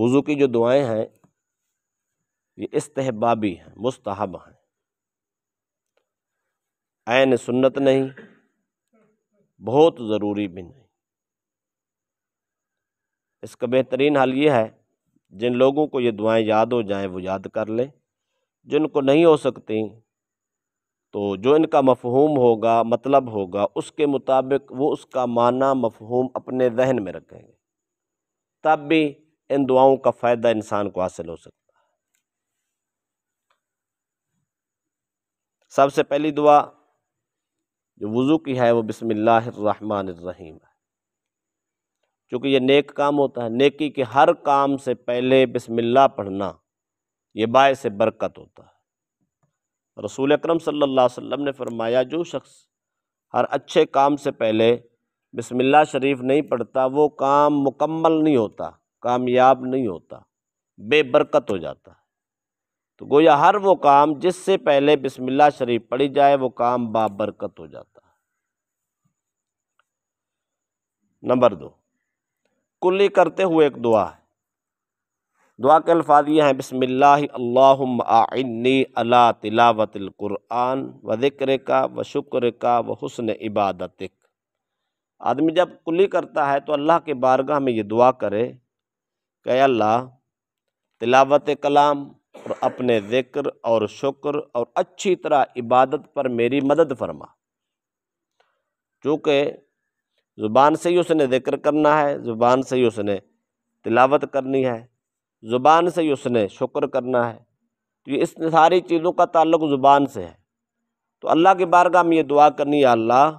वज़ू की जो दुआएं हैं ये इस्तहबाबी हैं मुस्तहब हैं ऐन सुन्नत नहीं बहुत ज़रूरी भी नहीं इसका बेहतरीन हाल ये है जिन लोगों को ये दुआएं याद हो जाएं वो याद कर लें जिनको नहीं हो सकती तो जो इनका मफहूम होगा मतलब होगा उसके मुताबिक वो उसका माना मफहूम अपने जहन में रखेंगे तब भी इन दुआओं का फ़ायदा इंसान को हासिल हो सकता है सबसे पहली दुआ जो वज़ू की है वो बसमिल्लाम है क्योंकि ये नेक काम होता है नेकी के हर काम से पहले बिसमिल्ला पढ़ना ये बाय से बरकत होता है रसूल अकरम सल्लल्लाहु अलैहि वसल्लम ने फरमाया जो शख्स हर अच्छे काम से पहले बिसमिल्ला शरीफ नहीं पढ़ता वो काम मुकम्मल नहीं होता कामयाब नहीं होता बेबरकत हो जाता है तो गोया हर वो काम जिससे पहले बिस्मिल्लाह शरीफ पढ़ी जाए वो काम बाबरकत हो जाता है नंबर दो कुल्ली करते हुए एक दुआ है दुआ के अल्फाज ये हैं बिसमिल्लाह अला तिलावतिल कुरान व ज़िक्र का व शुक्र का व हुसन इबादतिक आदमी जब कुली करता है तो अल्लाह के बारगाह में ये दुआ करे अल्लाह तिलावत कलाम और अपने ज़िक्र और शुक्र और अच्छी तरह इबादत पर मेरी मदद फरमा चूँकि ज़ुबान से ही उसने ज़िक्र करना है ज़ुबान से ही उसने तिलावत करनी है ज़ुबान से ही उसने शुक्र करना है तो ये इस सारी चीज़ों का ताल्लुक ज़ुबान से है तो अल्लाह के बारगाह में ये दुआ करनी है अल्लाह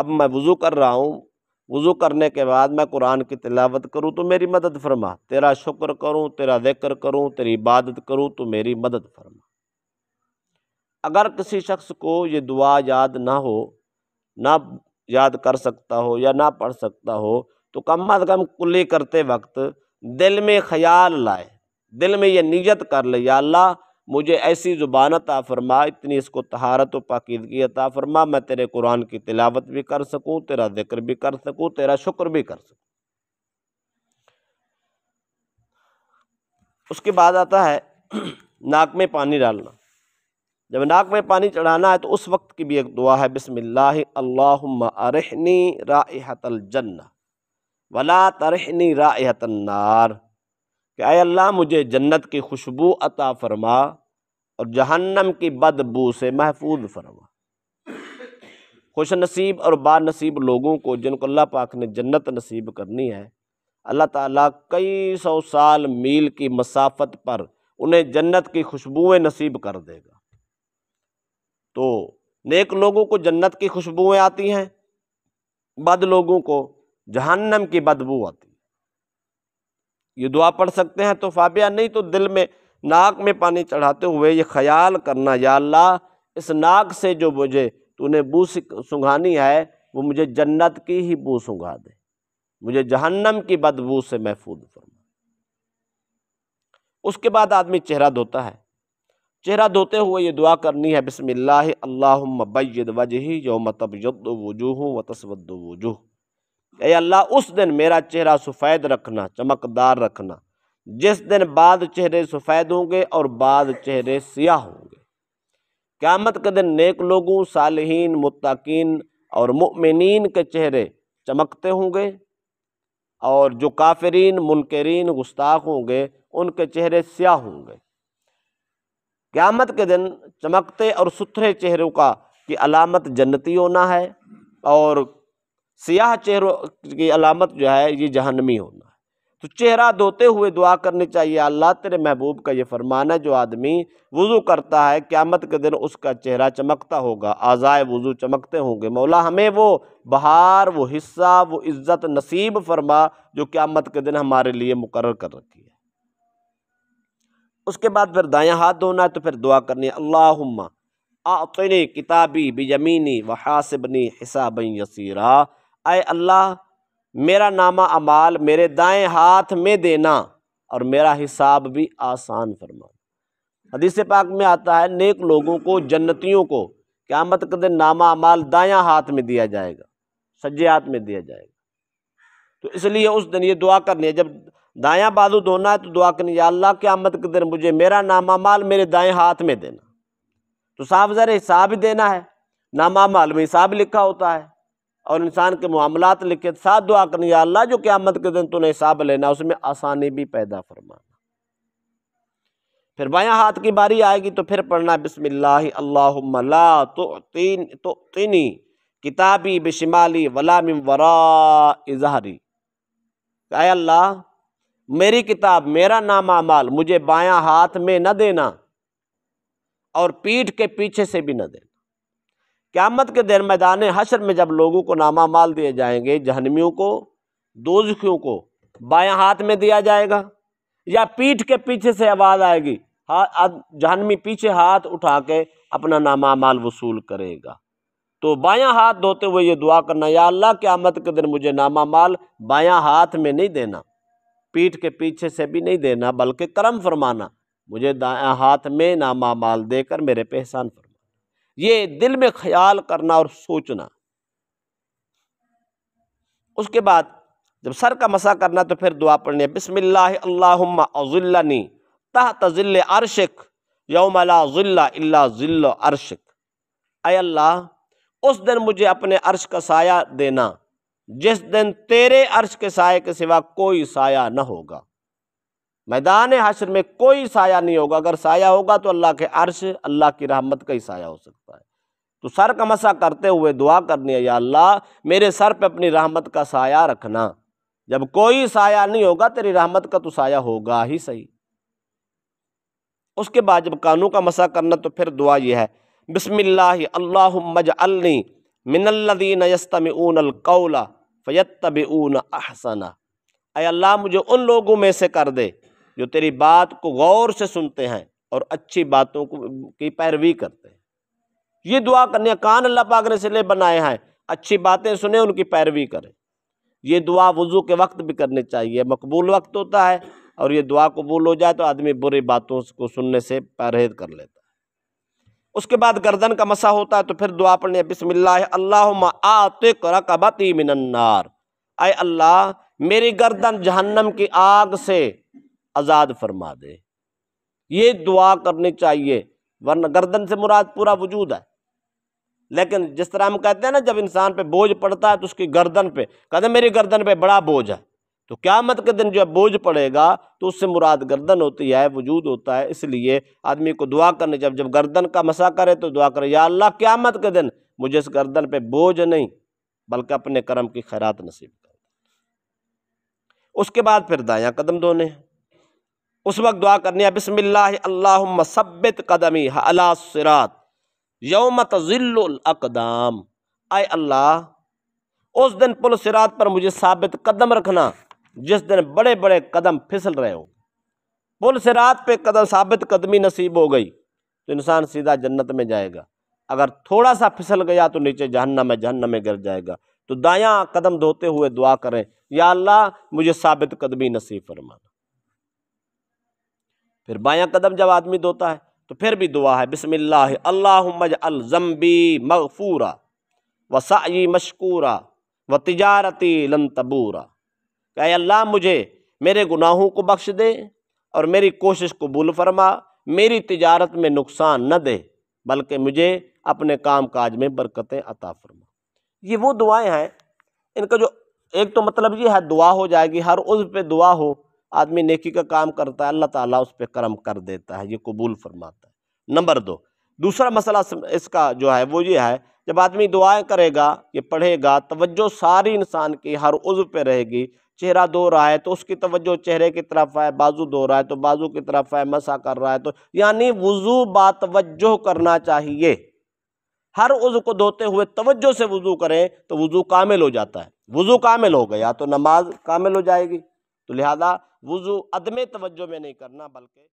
अब मैं वज़ू कर रहा हूँ वज़ू करने के बाद मैं कुरान की तिलावत करूँ तो मेरी मदद फरमा तेरा शुक्र करूँ तेरा जिक्र करूँ तेरी इबादत करूँ तो मेरी मदद फरमा अगर किसी शख्स को ये दुआ याद ना हो ना याद कर सकता हो या ना पढ़ सकता हो तो कम अज़ कम कुल्ली करते वक्त दिल में ख्याल लाए दिल में ये नीयत कर ले या अल्लाह मुझे ऐसी ज़ुबान अता फ़रमा इतनी इसको तहारत व पाकिदगी अता फ़रमा मैं तेरे कुरान की तिलावत भी कर सकूँ तेरा ज़िक्र भी कर सकूँ तेरा शुक्र भी कर सकूँ उसके बाद आता है नाक में पानी डालना जब नाक में पानी चढ़ाना है तो उस वक्त की भी एक दुआ है बिसमिल्लाह अल्लाहुम्मा अरहनी राहतल जन्ना वला तरहनी राहतन्नार कि अय अल्लाह मुझे जन्नत की खुशबू अता फरमा और जहन्नम की बदबू से महफूज फरमा खुश नसीब और बा नसीब लोगों को जिनको अल्लाह पाक ने जन्नत नसीब करनी है अल्लाह ताला कई सौ साल मील की मसाफत पर उन्हें जन्नत की खुशबुएं नसीब कर देगा तो नेक लोगों को जन्नत की खुशबुएं आती हैं बद लोगों को जहन्नम की बदबू आती है ये दुआ पढ़ सकते हैं तो फाबिया नहीं तो दिल में नाक में पानी चढ़ाते हुए ये ख्याल करना या अल्लाह इस नाक से जो मुझे तूने बू सुंघानी है वो मुझे जन्नत की ही बू सुंघा दे मुझे जहन्नम की बदबू से महफूज फरमा उसके बाद आदमी चेहरा धोता है चेहरा धोते हुए ये दुआ करनी है बिसमिल्लाह अल्लाहुम्मबय्यद वजही यौम तबयद वजूह व तस्वद वजूह अल्लाह उस दिन मेरा चेहरा सफ़ेद रखना चमकदार रखना जिस दिन बाद चेहरे सफ़ेद होंगे और बाद चेहरे सियाह होंगे क़्यामत के दिन नेक लोगों सालहीन मुत्ताकीन और मुमिन के चेहरे चमकते होंगे और जो काफरीन मुनकरीन गुस्ताख होंगे उनके चेहरे स्याह होंगे क़्यामत के दिन चमकते और सुथरे चेहरों का की अलामत जन्नती होना है और सियाह चेहरों की अलामत जो है ये जहनमी होना तो चेहरा धोते हुए दुआ करनी चाहिए अल्लाह तेरे महबूब का ये फरमान है जो आदमी वज़ू करता है क़्यामत के दिन उसका चेहरा चमकता होगा आज़ाए वज़ू चमकते होंगे मौला हमें वो बहार वो हिस्सा वो इज़्ज़त नसीब फरमा जो क़्यामत के दिन हमारे लिए मुकर कर रखी है उसके बाद फिर दाया हाथ धोना है तो फिर दुआ करनी है अल्लाहुम्मा आतनी किताबी बियमीनी वहासिबनी हिसाब हिसाबन यसीरा अल्लाह मेरा नामा अमाल मेरे दाएं हाथ में देना और मेरा हिसाब भी आसान फरमाना हदीस पाक में आता है नेक लोगों को जन्नतियों को क्या के दिन नामा अमाल दाया हाथ में दिया जाएगा सज्जे हाथ में दिया जाएगा तो इसलिए उस दिन ये दुआ करनी है जब दाया बाजू धोना है तो दुआ करनी है अल्लाह क़्यामत के दिन मुझे मेरा नामा माल मेरे दाएं हाथ में देना तो साफ ज़र हिसाब ही देना है नामा माल में हिसाब लिखा होता है और इंसान के मामलात लिखे साथ दुआ करनी या अल्लाह जो क़्यामत के दिन तूने हिसाब लेना उसमें आसानी भी पैदा फरमाना फिर बायां हाथ की बारी आएगी तो फिर पढ़ना बिस्मिल्ला तो तीन तो तीनी किताबी बिशमाली वला मिम वरा इजहरी अय अल्लाह मेरी किताब मेरा नाम आमाल मुझे बायां हाथ में न देना और पीठ के पीछे से भी न देना क़्यामत के दिन मैदान हशर में जब लोगों को नामा माल दिए जाएंगे जहनमियों को दोजखियों को बाया हाथ में दिया जाएगा या पीठ के पीछे से आवाज़ आएगी हा जहनमी पीछे हाथ उठा के अपना नामा माल वसूल करेगा तो बाया हाथ धोते हुए ये दुआ करना या अल्लाह क़्यामत के दिन मुझे नामा माल बाया हाथ में नहीं देना पीठ के पीछे से भी नहीं देना बल्कि करम फरमाना मुझे दाया हाथ में नामा माल देकर मेरे पे एहसान फरमा ये दिल में ख्याल करना और सोचना उसके बाद जब सर का मसा करना तो फिर दुआ पढ़नी है बिसमिल्लाजुल्लानी तह तजिल अरशक यौमला ज़िल्ला इल्ला ज़िल्ल अरशक अल्लाह उस दिन मुझे अपने अर्श का साया देना जिस दिन तेरे अर्श के साय के सिवा कोई साया न होगा मैदान हशर में कोई साया नहीं होगा अगर साया होगा तो अल्लाह के अर्श अल्लाह की रहमत का ही साया हो सकता है तो सर का मसा करते हुए दुआ करनी है या अल्लाह मेरे सर पे अपनी रहमत का साया रखना जब कोई साया नहीं होगा तेरी रहमत का तो साया होगा ही सही उसके बाद जब कानू का मसा करना तो फिर दुआ यह है बिसमिल्ला अल्लाजअलनी मिनल्लिन फ़ैत कौला ऊन अहसना अल्लाह मुझे उन लोगों में से कर दे जो तेरी बात को गौर से सुनते हैं और अच्छी बातों को की पैरवी करते हैं ये दुआ करने कान अल्लाह पाक ने इसलिए बनाए हैं अच्छी बातें सुने उनकी पैरवी करें ये दुआ वज़ू के वक्त भी करनी चाहिए मकबूल वक्त होता है और ये दुआ कबूल हो जाए तो आदमी बुरी बातों को सुनने से परहेज कर लेता है उसके बाद गर्दन का मसा होता है तो फिर दुआ पढ़ने बिसमिल्ला अल्लाह आते रकबती मिनन्नार अय अल्लाह मेरी गर्दन जहन्नम की आग से आज़ाद फरमा दे ये दुआ करनी चाहिए वरना गर्दन से मुराद पूरा वजूद है लेकिन जिस तरह हम कहते हैं ना जब इंसान पे बोझ पड़ता है तो उसकी गर्दन पे कहते हैं मेरी गर्दन पे बड़ा बोझ है तो क्या मत के दिन जो बोझ पड़ेगा तो उससे मुराद गर्दन होती है वजूद होता है इसलिए आदमी को दुआ करनी जब जब गर्दन का मसा करे तो दुआ करे या अल्लाह मत के दिन मुझे इस गर्दन पे बोझ नहीं बल्कि अपने कर्म की खैरात नसीब कर उसके बाद फिर दाया कदम धोने हैं उस वक्त दुआ करनी है बिसमिल्लाम सब्बत कदमी अलात यौम तज़िल्लकदाम आए अल्लाह उस दिन पुल सिरात पर मुझे साबित कदम रखना जिस दिन बड़े बड़े कदम फिसल रहे हो पुल सिरात पे कदम साबित कदमी नसीब हो गई तो इंसान सीधा जन्नत में जाएगा अगर थोड़ा सा फिसल गया तो नीचे जहन्नम में जहन्नम में गिर जाएगा तो दायां कदम धोते हुए दुआ करें या अल्लाह मुझे साबित कदमी नसीब फरमाना फिर बायां कदम जब आदमी धोता है तो फिर भी दुआ है बिसमिल्ला अल्लाजम्बी मगफूरा व साई मशकूरा व तजारती लन तबूरा कहे अल्लाह मुझे मेरे गुनाहों को बख्श दे और मेरी कोशिश को कबूल फरमा मेरी तजारत में नुकसान न दे बल्कि मुझे अपने काम काज में बरकतें अता फरमा ये वो दुआएं हैं इनका जो एक तो मतलब ये है दुआ हो जाएगी हर उज पे दुआ हो आदमी नेकी का काम करता है अल्लाह ताला उस पर करम कर देता है ये कबूल फरमाता है नंबर दो दूसरा मसला इसका जो है वो ये है जब आदमी दुआएं करेगा ये पढ़ेगा तवज्जो सारी इंसान की हर उज़ पे रहेगी चेहरा दो रहा है तो उसकी तवज्जो चेहरे की तरफ है बाजू दो रहा है तो बाजू की तरफ है मसा कर रहा है तो यानी वज़ू बातवजो करना चाहिए हर उज़ को धोते हुए तवज्जो से वज़ू करें तो वज़ू कामिल हो जाता है वज़ू कामिल हो गया तो नमाज कामिल हो जाएगी तो लिहाजा वज़ू अदम तवज्जो में नहीं करना बल्कि